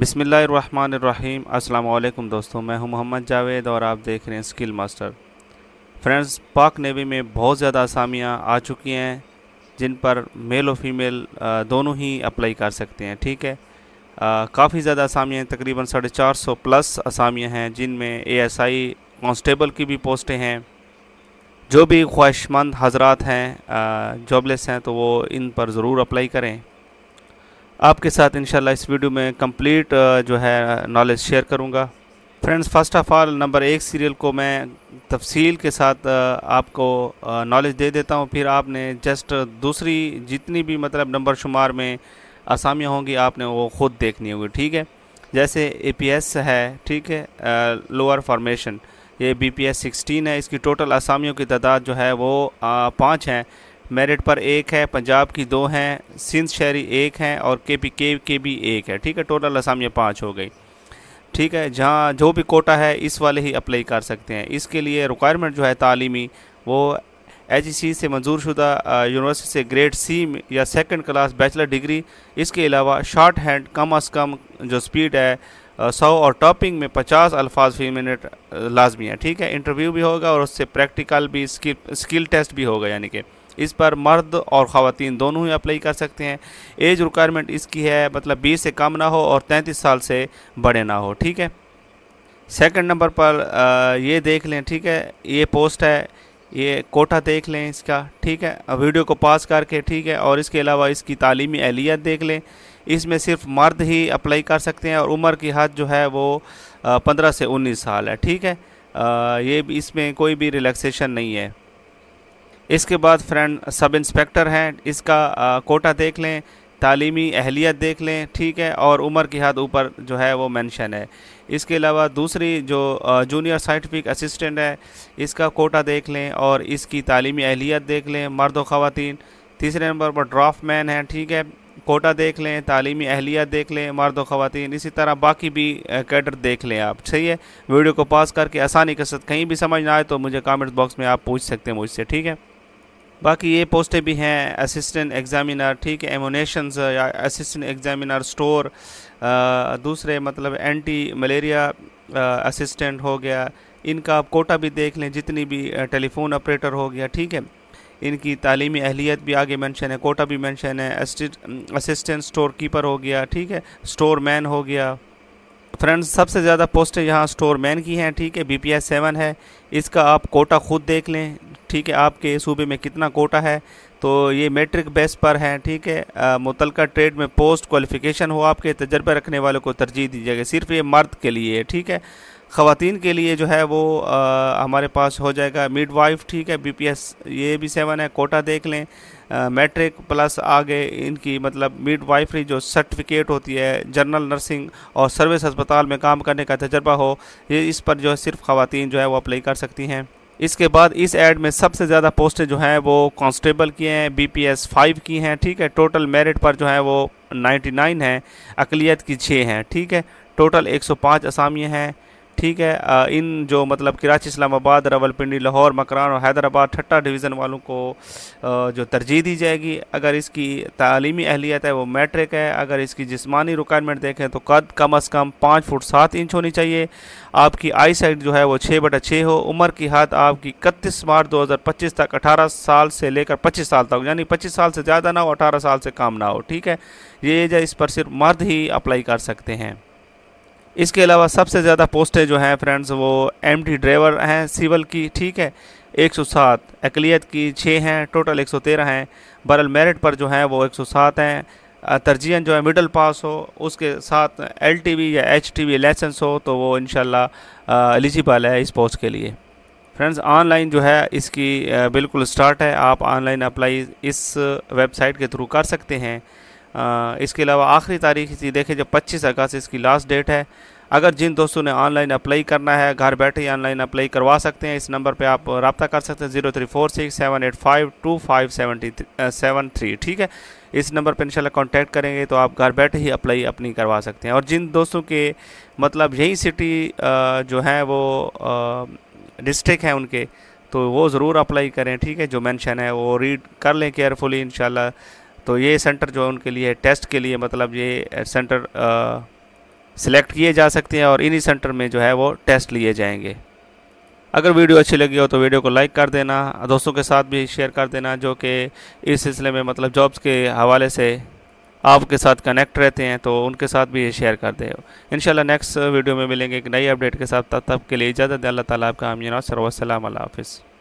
बिसमीम् अल्लाम दोस्तों मैं हूं मोहम्मद जावेद और आप देख रहे हैं skill master friends Pak navy में बहुत ज़्यादा आसामियाँ आ चुकी हैं जिन पर मेल और फीमेल दोनों ही अप्लाई कर सकते हैं ठीक है काफ़ी ज़्यादा आसामियाँ तकरीबन साढ़े चार सौ प्लस असामियाँ हैं जिनमें ए एस आई कॉन्स्टेबल की भी पोस्टें हैं जो भी ख्वाहिशमंद हजरात हैं जॉबलेस हैं तो वो इन पर ज़रूर अप्लाई करें आपके साथ इंशाल्लाह इस वीडियो में कंप्लीट जो है नॉलेज शेयर करूँगा friends first of all number एक सीरियल को मैं तफसील के साथ आपको नॉलेज दे देता हूँ फिर आपने जस्ट दूसरी जितनी भी मतलब नंबर शुमार में आसामियाँ होंगी आपने वो ख़ुद देखनी होगी ठीक है जैसे ए है ठीक है लोअर फार्मेशन ये बी पी एस सिक्सटीन है इसकी टोटल आसामियों की तादाद जो है वो पाँच हैं मेरिट पर एक है पंजाब की दो हैं सिंध शहरी एक हैं और के पी के के भी एक है ठीक है टोटल असामियाँ ये पाँच हो गई ठीक है जहाँ जो भी कोटा है इस वाले ही अप्लाई कर सकते हैं इसके लिए रिक्वायरमेंट जो है तालीमी वो एच सी e से मंजूर शुदा यूनिवर्सिटी से ग्रेड सी या सेकंड क्लास बैचलर डिग्री इसके अलावा शॉर्ट हैंड कम अज़ कम जो स्पीड है सौ और टॉपिंग में पचास अल्फाज फी मिनट लाजमी है ठीक है इंटरव्यू भी होगा और उससे प्रैक्टिकल भी स्किल स्किल टेस्ट भी होगा यानी कि इस पर मर्द और ख़वान दोनों ही अप्लाई कर सकते हैं एज रिक्वायरमेंट इसकी है मतलब बीस से कम ना हो और तैंतीस साल से बड़े ना हो ठीक है सेकंड नंबर पर आ, ये देख लें ठीक है ये पोस्ट है ये कोटा देख लें इसका ठीक है वीडियो को पास करके ठीक है और इसके अलावा इसकी तालीमी अहलियत देख लें इसमें सिर्फ मर्द ही अप्लाई कर सकते हैं और उम्र की हद जो है वो पंद्रह से उन्नीस साल है ठीक है आ, ये इसमें कोई भी रिलैक्सेशन नहीं है इसके बाद फ्रेंड सब इंस्पेक्टर हैं इसका आ, कोटा देख लें तालीमी अहलियत देख लें ठीक है और उम्र की हद ऊपर जो है वो मेंशन है इसके अलावा दूसरी जो जूनियर साइंटिफिक असिस्टेंट है इसका कोटा देख लें और इसकी तालीमी अहलियत देख लें मर्द व ख़वान तीसरे नंबर पर ड्राफ्ट मैन है ठीक है कोटा देख लें तालीमी अहलियत देख लें मर्द व ख़वान इसी तरह बाकी भी कैडर देख लें आप सही है वीडियो को पास करके आसानी के साथ कहीं भी समझ ना आए तो मुझे कमेंट बॉक्स में आप पूछ सकते हैं मुझसे ठीक है बाकी ये पोस्टें भी हैं असिस्टेंट एग्ज़ामिनर ठीक है एमोनेशंस असिस्टेंट एग्ज़ामिनर स्टोर दूसरे मतलब एंटी मलेरिया असिस्टेंट हो गया इनका आप कोटा भी देख लें जितनी भी टेलीफोन uh, ऑपरेटर हो गया ठीक है इनकी तालीमी अहलियत भी आगे मेंशन है कोटा भी मेंशन है असिस्टेंट स्टोर कीपर हो गया ठीक है स्टोर मैन हो गया फ्रेंड्स सबसे ज़्यादा पोस्टें यहाँ स्टोर मैन की हैं ठीक है बी पी एस सेवन है इसका आप कोटा खुद देख लें ठीक है आपके सूबे में कितना कोटा है तो ये मेट्रिक बेस पर हैं ठीक है मुतल ट्रेड में पोस्ट क्वालिफ़िकेशन हो आपके तजर्बे रखने वालों को तरजीह दी जाएगी सिर्फ ये मर्द के लिए ठीक है ख़वान के लिए जो है वो आ, हमारे पास हो जाएगा मिड वाइफ ठीक है बी पी एस ये भी सेवन है कोटा देख लें मैट्रिक प्लस आगे इनकी मतलब मिड वाइफरी जो सर्टिफिकेट होती है जनरल नर्सिंग और सर्विस अस्पताल में काम करने का तजर्बा हो ये इस पर जो है सिर्फ ख़वान जो है वो अप्लाई कर सकती हैं इसके बाद इस एड में सबसे ज़्यादा पोस्टें जो हैं वो कांस्टेबल की हैं बी पी एस फाइव की हैं ठीक है टोटल मेरिट पर जो है वो 99 है अकलीत की छः हैं ठीक है टोटल 105 असामियाँ हैं ठीक है इन जो मतलब कराची इस्लामाबाद रावलपिंडी लाहौर मकरान और हैदराबाद ठट्टा डिवीज़न वालों को जो तरजीह दी जाएगी अगर इसकी तलीमी अहलियत है वो मैट्रिक है अगर इसकी जिसमानी रिक्वायरमेंट देखें तो कद कम अज़ कम पाँच फुट सात इंच होनी चाहिए आपकी आई साइड जो है वो छः बटा छः हो उम्र की हाथ आपकी इकतीस मार्च दो हज़ार पच्चीस तक अठारह साल से लेकर पच्चीस साल तक यानी पच्चीस साल से ज़्यादा ना हो अठारह साल से कम ना हो ठीक है ये इस पर सिर्फ मर्द ही अप्लाई कर सकते हैं इसके अलावा सबसे ज़्यादा पोस्टें जो हैं फ्रेंड्स वो एम ड्राइवर हैं सिविल की ठीक है 107 अकलीत की छः हैं टोटल 113 हैं बरल मेरिट पर जो हैं वो 107 हैं तरजीहन जो है मिडल पास हो उसके साथ वी या वी लाइसेंस हो तो वो इन एलिजिबल है इस पोस्ट के लिए फ्रेंड्स ऑनलाइन जो है इसकी बिल्कुल स्टार्ट है आप ऑनलाइन अप्लाई इस वेबसाइट के थ्रू कर सकते हैं आ, इसके अलावा आखिरी तारीख इसी देखें जब पच्चीस अगस्त इसकी लास्ट डेट है अगर जिन दोस्तों ने ऑनलाइन अप्लाई करना है घर बैठे ही ऑनलाइन अप्लाई करवा सकते हैं इस नंबर पे आप रबता कर सकते हैं zero three four six seven eight five two five seventy seven three ठीक है इस नंबर पर इंशाल्लाह कांटेक्ट करेंगे तो आप घर बैठे ही अप्लाई अपनी करवा सकते हैं और जिन दोस्तों के मतलब यही सिटी जो है वो डिस्ट्रिक्ट हैं उनके तो वो ज़रूर अप्लाई करें ठीक है जो मैंशन है वो रीड कर लें केयरफुली इनशाला तो ये सेंटर जो है उनके लिए टेस्ट के लिए मतलब ये सेंटर सिलेक्ट किए जा सकते हैं और इन्हीं सेंटर में जो है वो टेस्ट लिए जाएंगे अगर वीडियो अच्छी लगी हो तो वीडियो को लाइक कर देना दोस्तों के साथ भी शेयर कर देना जो कि इस सिलसिले में मतलब जॉब्स के हवाले से आपके साथ कनेक्ट रहते हैं तो उनके साथ भी ये शेयर कर दें इन नेक्स्ट वीडियो में मिलेंगे एक नई अपडेट के साथ तब तक के लिए इजाज़त अल्लाह ताला आपका आमीन और सर्वसलम हाफिज़